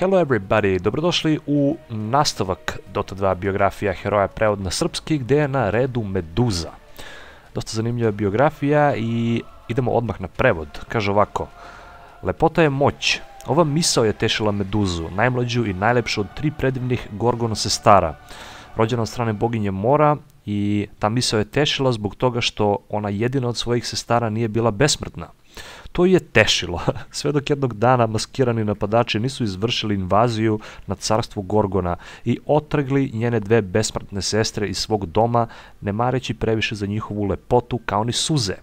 Hello everybody, dobrodošli u nastavak Dota 2 biografija heroja prevod na srpski gde je na redu Meduza. Dosta zanimljiva biografija i idemo odmah na prevod. Kaže ovako, Lepota je moć. Ova misao je tešila Meduzu, najmlađu i najlepšu od tri predivnih Gorgona sestara. Rođena od strane boginje mora i ta misao je tešila zbog toga što ona jedina od svojih sestara nije bila besmrtna. To je tešilo, sve dok jednog dana maskirani napadači nisu izvršili invaziju na carstvo Gorgona i otrgli njene dve besmrtne sestre iz svog doma, ne mareći previše za njihovu lepotu kao ni suze.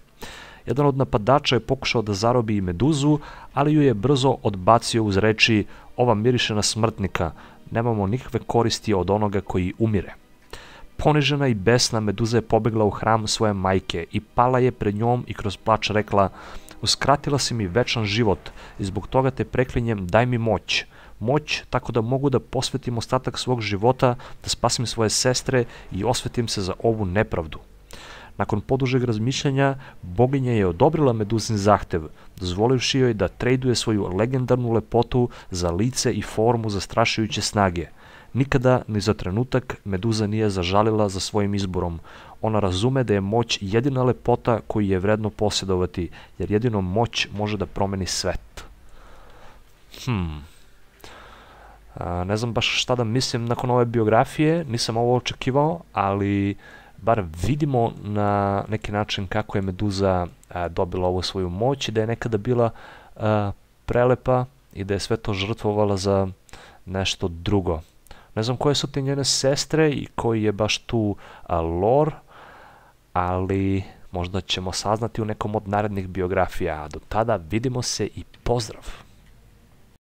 Jedan od napadača je pokušao da zarobi i meduzu, ali ju je brzo odbacio uz reči ova miriše na smrtnika, nemamo nikakve koristi od onoga koji umire. Ponižena i besna meduza je pobegla u hram svoje majke i pala je pred njom i kroz plač rekla – Uskratila si mi večan život i zbog toga te preklinjem daj mi moć. Moć tako da mogu da posvetim ostatak svog života, da spasim svoje sestre i osvetim se za ovu nepravdu. Nakon podužeg razmišljanja, boginja je odobrila Meduzin zahtev, dozvolivši joj da trejduje svoju legendarnu lepotu za lice i formu zastrašujuće snage – Nikada ni za trenutak Meduza nije zažalila za svojim izborom. Ona razume da je moć jedina lepota koju je vredno posjedovati, jer jedino moć može da promeni svet. Hmm. A, ne znam baš šta da mislim nakon ove biografije, nisam ovo očekivao, ali bar vidimo na neki način kako je Meduza a, dobila ovu svoju moć i da je nekada bila a, prelepa i da je sve to žrtvovala za nešto drugo. Ne znam koje su te njene sestre i koji je baš tu a, lore, ali možda ćemo saznati u nekom od narednih biografija. A Do tada vidimo se i pozdrav!